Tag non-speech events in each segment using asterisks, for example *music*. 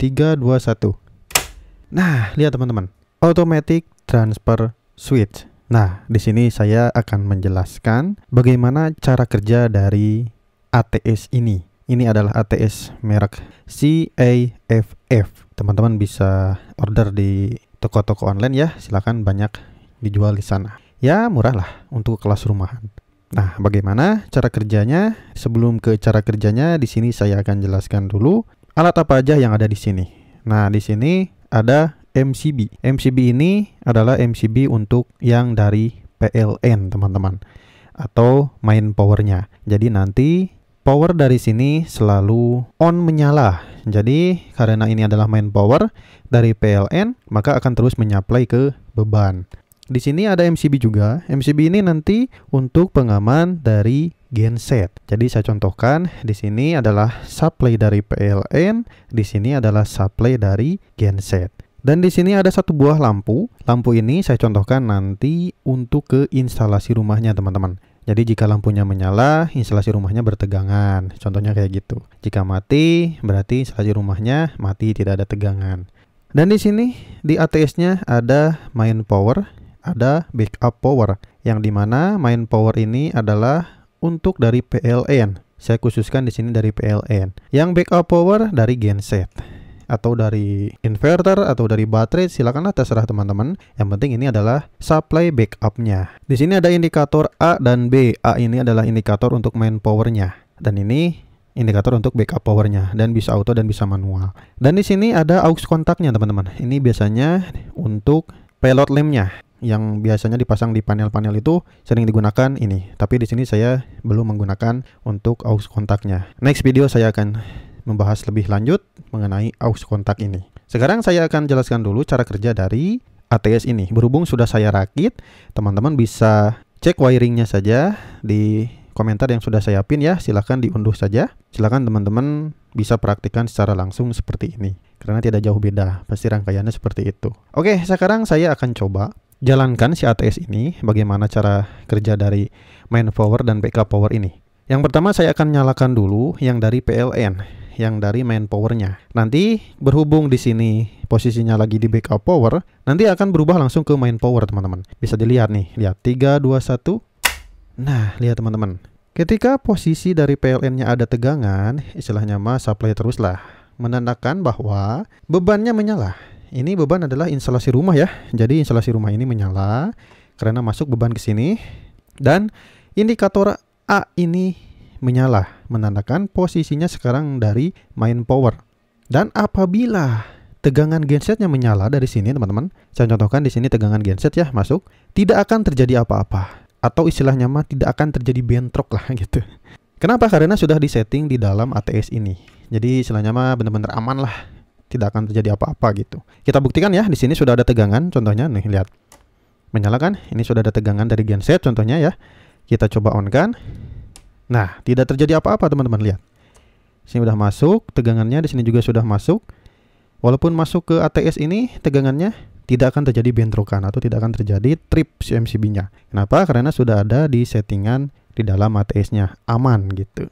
3, 2, 1. Nah, lihat teman-teman. Automatic Transfer Switch. Nah, di sini saya akan menjelaskan bagaimana cara kerja dari ATS ini. Ini adalah ATS merek CAFF. Teman-teman bisa order di toko-toko online ya. silahkan banyak dijual di sana. Ya, murah lah untuk kelas rumahan. Nah, bagaimana cara kerjanya? Sebelum ke cara kerjanya, di sini saya akan jelaskan dulu alat apa aja yang ada di sini. Nah, di sini ada MCB. MCB ini adalah MCB untuk yang dari PLN, teman-teman. Atau main powernya. Jadi nanti power dari sini selalu on menyala. Jadi karena ini adalah main power dari PLN, maka akan terus menyuplai ke beban. Di sini ada MCB juga. MCB ini nanti untuk pengaman dari genset. Jadi saya contohkan di sini adalah supply dari PLN, di sini adalah supply dari genset. Dan di sini ada satu buah lampu. Lampu ini saya contohkan nanti untuk ke instalasi rumahnya, teman-teman. Jadi jika lampunya menyala, instalasi rumahnya bertegangan. Contohnya kayak gitu. Jika mati, berarti instalasi rumahnya mati, tidak ada tegangan. Dan di sini di ATS-nya ada main power, ada backup power. Yang dimana main power ini adalah untuk dari PLN. Saya khususkan di sini dari PLN. Yang backup power dari genset atau dari inverter atau dari baterai silakanlah terserah teman-teman yang penting ini adalah supply backupnya di sini ada indikator A dan B A ini adalah indikator untuk main powernya dan ini indikator untuk backup powernya dan bisa auto dan bisa manual dan di sini ada aux kontaknya teman-teman ini biasanya untuk pilot lemnya yang biasanya dipasang di panel-panel itu sering digunakan ini. Tapi di sini saya belum menggunakan untuk aux kontaknya. Next video saya akan membahas lebih lanjut mengenai aux kontak ini. Sekarang saya akan jelaskan dulu cara kerja dari ATS ini. Berhubung sudah saya rakit, teman-teman bisa cek wiringnya saja di komentar yang sudah saya pin ya. Silahkan diunduh saja. Silahkan teman-teman bisa praktikan secara langsung seperti ini. Karena tidak jauh beda, pasti rangkaiannya seperti itu. Oke, sekarang saya akan coba jalankan si ATS ini bagaimana cara kerja dari main power dan backup power ini. Yang pertama saya akan nyalakan dulu yang dari PLN, yang dari main powernya. Nanti berhubung di sini posisinya lagi di backup power, nanti akan berubah langsung ke main power teman-teman. Bisa dilihat nih, lihat 321 Nah, lihat teman-teman. Ketika posisi dari PLN-nya ada tegangan, istilahnya mah supply teruslah, menandakan bahwa bebannya menyala ini beban adalah instalasi rumah ya. Jadi instalasi rumah ini menyala karena masuk beban ke sini dan indikator A ini menyala menandakan posisinya sekarang dari main power. Dan apabila tegangan gensetnya menyala dari sini teman-teman, saya contohkan di sini tegangan genset ya masuk, tidak akan terjadi apa-apa atau istilahnya mah tidak akan terjadi bentrok lah *laughs* gitu. Kenapa? Karena sudah disetting di dalam ATS ini. Jadi istilahnya mah benar-benar aman lah tidak akan terjadi apa-apa gitu. Kita buktikan ya, di sini sudah ada tegangan contohnya nih lihat. Menyalakan, Ini sudah ada tegangan dari genset contohnya ya. Kita coba on kan. Nah, tidak terjadi apa-apa teman-teman lihat. Sini sudah masuk, tegangannya di sini juga sudah masuk. Walaupun masuk ke ATS ini tegangannya tidak akan terjadi bentrokan atau tidak akan terjadi trip cmcb nya Kenapa? Karena sudah ada di settingan di dalam ATS-nya aman gitu.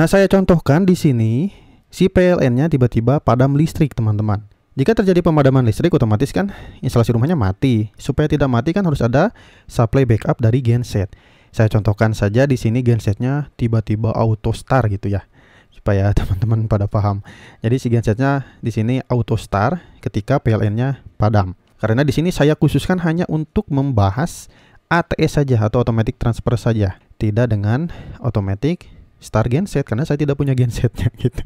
Nah, saya contohkan di sini si PLN-nya tiba-tiba padam listrik teman-teman. Jika terjadi pemadaman listrik otomatis kan instalasi rumahnya mati. Supaya tidak mati kan harus ada supply backup dari genset. Saya contohkan saja di sini gensetnya tiba-tiba auto start gitu ya. Supaya *laughs* teman-teman pada paham. Jadi si gensetnya di sini auto start ketika PLN-nya padam. Karena di sini saya khususkan hanya untuk membahas ATS saja atau automatic transfer saja, tidak dengan automatic Star genset karena saya tidak punya gensetnya *laughs* gitu.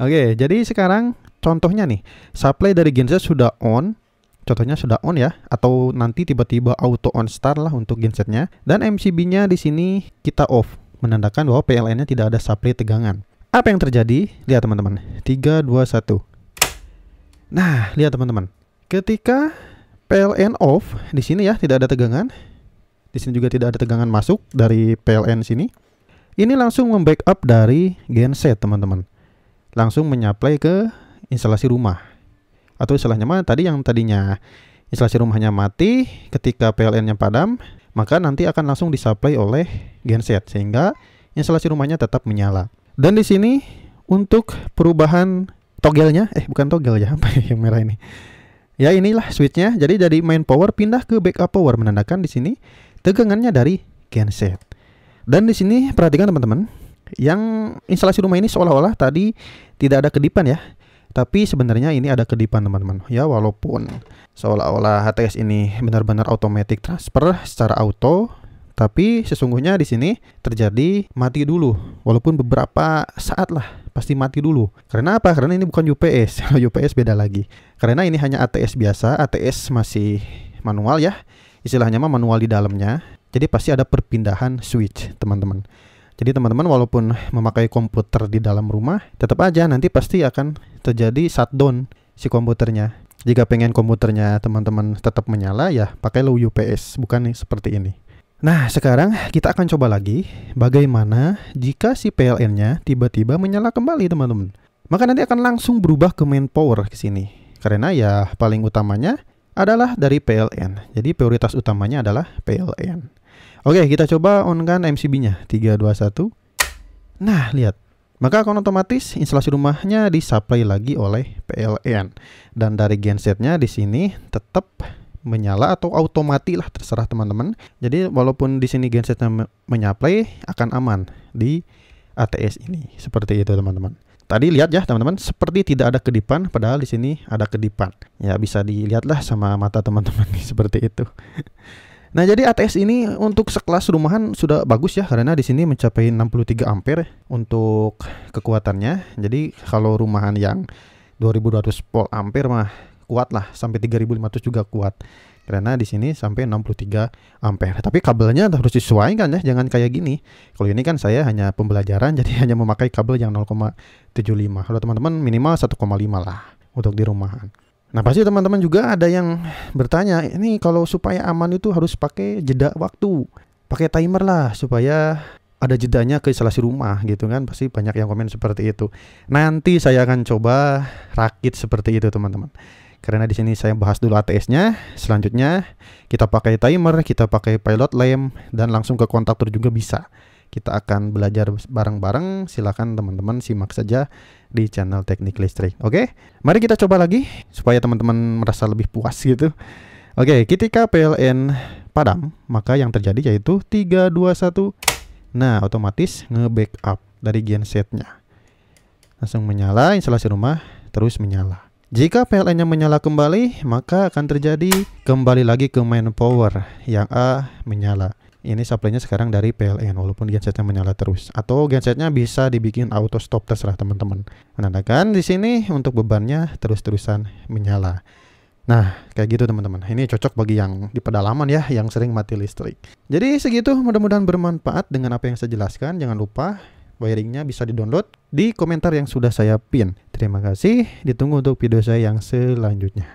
Oke, jadi sekarang contohnya nih, supply dari genset sudah on, contohnya sudah on ya atau nanti tiba-tiba auto on star lah untuk gensetnya dan MCB-nya di sini kita off menandakan bahwa PLN-nya tidak ada supply tegangan. Apa yang terjadi? Lihat teman-teman. 3 2 1. Nah, lihat teman-teman. Ketika PLN off di sini ya tidak ada tegangan. Di sini juga tidak ada tegangan masuk dari PLN sini. Ini langsung membackup dari genset teman-teman. Langsung menyaplai ke instalasi rumah. Atau istilahnya mana tadi yang tadinya instalasi rumahnya mati ketika PLN-nya padam, maka nanti akan langsung disuplai oleh genset sehingga instalasi rumahnya tetap menyala. Dan di sini untuk perubahan togelnya, eh bukan togel ya, *laughs* apa ya yang merah ini. Ya inilah switchnya. Jadi dari main power pindah ke backup power menandakan di sini tegangannya dari genset. Dan di sini perhatikan teman-teman, yang instalasi rumah ini seolah-olah tadi tidak ada kedipan ya. Tapi sebenarnya ini ada kedipan teman-teman. Ya walaupun seolah-olah HTS ini benar-benar automatic transfer secara auto, tapi sesungguhnya di sini terjadi mati dulu walaupun beberapa saat lah pasti mati dulu karena apa karena ini bukan UPS UPS *laughs* beda lagi karena ini hanya ATS biasa ATS masih manual ya istilahnya mah manual di dalamnya jadi pasti ada perpindahan switch, teman-teman. Jadi teman-teman walaupun memakai komputer di dalam rumah, tetap aja nanti pasti akan terjadi shutdown si komputernya. Jika pengen komputernya teman-teman tetap menyala ya pakai low UPS, bukan seperti ini. Nah, sekarang kita akan coba lagi bagaimana jika si PLN-nya tiba-tiba menyala kembali, teman-teman. Maka nanti akan langsung berubah ke main power ke sini. Karena ya paling utamanya adalah dari PLN. Jadi prioritas utamanya adalah PLN. Oke, kita coba on kan MCB-nya. 3 2 1. Nah, lihat. Maka akan otomatis instalasi rumahnya disuplai lagi oleh PLN. E Dan dari gensetnya di sini tetap menyala atau otomatis lah terserah teman-teman. Jadi walaupun di sini gensetnya menyuplai akan aman di ATS ini. Seperti itu teman-teman. Tadi lihat ya teman-teman, seperti tidak ada kedipan padahal di sini ada kedipan. Ya bisa dilihatlah sama mata teman-teman *laughs* seperti itu. Nah, jadi ATS ini untuk sekelas rumahan sudah bagus ya karena di sini mencapai 63 ampere untuk kekuatannya. Jadi kalau rumahan yang 2200 volt ampere mah kuat lah sampai 3500 juga kuat. Karena di sini sampai 63 ampere. Tapi kabelnya harus disesuaikan ya, jangan kayak gini. Kalau ini kan saya hanya pembelajaran *laughs* jadi hanya memakai kabel yang 0,75. Kalau teman-teman minimal 1,5 lah untuk di rumahan. Nah pasti teman-teman juga ada yang bertanya, ini kalau supaya aman itu harus pakai jeda waktu, pakai timer lah supaya ada jedanya ke instalasi rumah gitu kan pasti banyak yang komen seperti itu. Nanti saya akan coba rakit seperti itu teman-teman. Karena di sini saya bahas dulu ATS-nya, selanjutnya kita pakai timer, kita pakai pilot lem dan langsung ke kontaktor juga bisa kita akan belajar bareng-bareng. Silakan teman-teman simak saja di channel Teknik Listrik. Oke, mari kita coba lagi supaya teman-teman merasa lebih puas gitu. Oke, ketika PLN padam, maka yang terjadi yaitu 321. Nah, otomatis nge-backup dari gensetnya. Langsung menyala instalasi rumah, terus menyala. Jika PLN-nya menyala kembali, maka akan terjadi kembali lagi ke main power yang A menyala ini supply-nya sekarang dari PLN walaupun gensetnya menyala terus atau gensetnya bisa dibikin auto stop terserah teman-teman menandakan di sini untuk bebannya terus-terusan menyala Nah, kayak gitu teman-teman. Ini cocok bagi yang di pedalaman ya, yang sering mati listrik. Jadi segitu, mudah-mudahan bermanfaat dengan apa yang saya jelaskan. Jangan lupa wiringnya bisa di-download di komentar yang sudah saya pin. Terima kasih, ditunggu untuk video saya yang selanjutnya.